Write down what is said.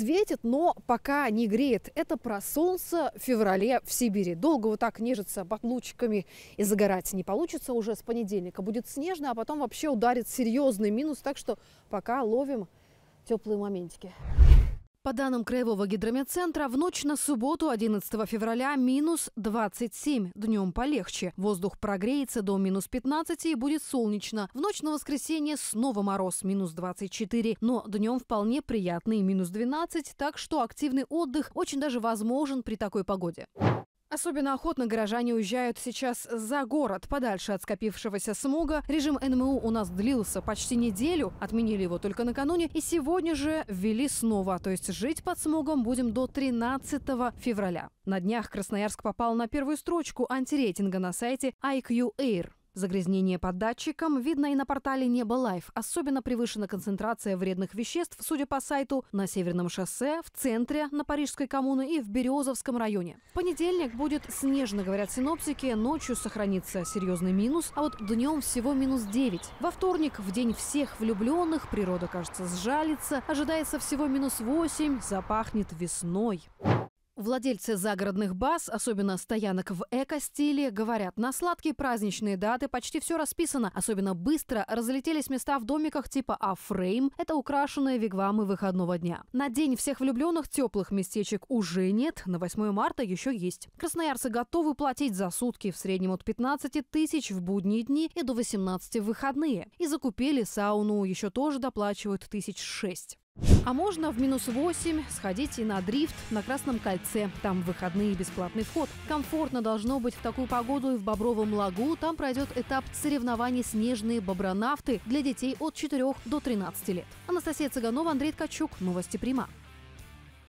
светит, но пока не греет. Это про солнце в феврале в Сибири. Долго вот так нежиться под лучиками и загорать не получится уже с понедельника. Будет снежно, а потом вообще ударит серьезный минус, так что пока ловим теплые моментики. По данным Краевого гидрометцентра, в ночь на субботу 11 февраля минус 27, днем полегче. Воздух прогреется до минус 15 и будет солнечно. В ночь на воскресенье снова мороз минус 24, но днем вполне приятный минус 12, так что активный отдых очень даже возможен при такой погоде. Особенно охотно горожане уезжают сейчас за город, подальше от скопившегося смога. Режим НМУ у нас длился почти неделю, отменили его только накануне, и сегодня же ввели снова. То есть жить под смогом будем до 13 февраля. На днях Красноярск попал на первую строчку антирейтинга на сайте IQ Air. Загрязнение под датчиком видно и на портале «Небо Лайф». Особенно превышена концентрация вредных веществ, судя по сайту, на Северном шоссе, в центре, на Парижской коммуне и в Березовском районе. понедельник будет снежно, говорят синоптики. Ночью сохранится серьезный минус, а вот днем всего минус 9. Во вторник, в день всех влюбленных, природа, кажется, сжалится. Ожидается всего минус 8, запахнет весной. Владельцы загородных баз, особенно стоянок в эко-стиле, говорят, на сладкие праздничные даты почти все расписано. Особенно быстро разлетелись места в домиках типа А-фрейм. Это украшенные вигвамы выходного дня. На день всех влюбленных теплых местечек уже нет, на 8 марта еще есть. Красноярцы готовы платить за сутки в среднем от 15 тысяч в будние дни и до 18 в выходные. И закупили сауну, еще тоже доплачивают тысяч шесть. А можно в минус 8 сходить и на дрифт на Красном кольце. Там выходные и бесплатный вход. Комфортно должно быть в такую погоду и в Бобровом лагу. Там пройдет этап соревнований «Снежные бобронавты» для детей от 4 до 13 лет. Анастасия Цыганова, Андрей Ткачук. Новости «Прима».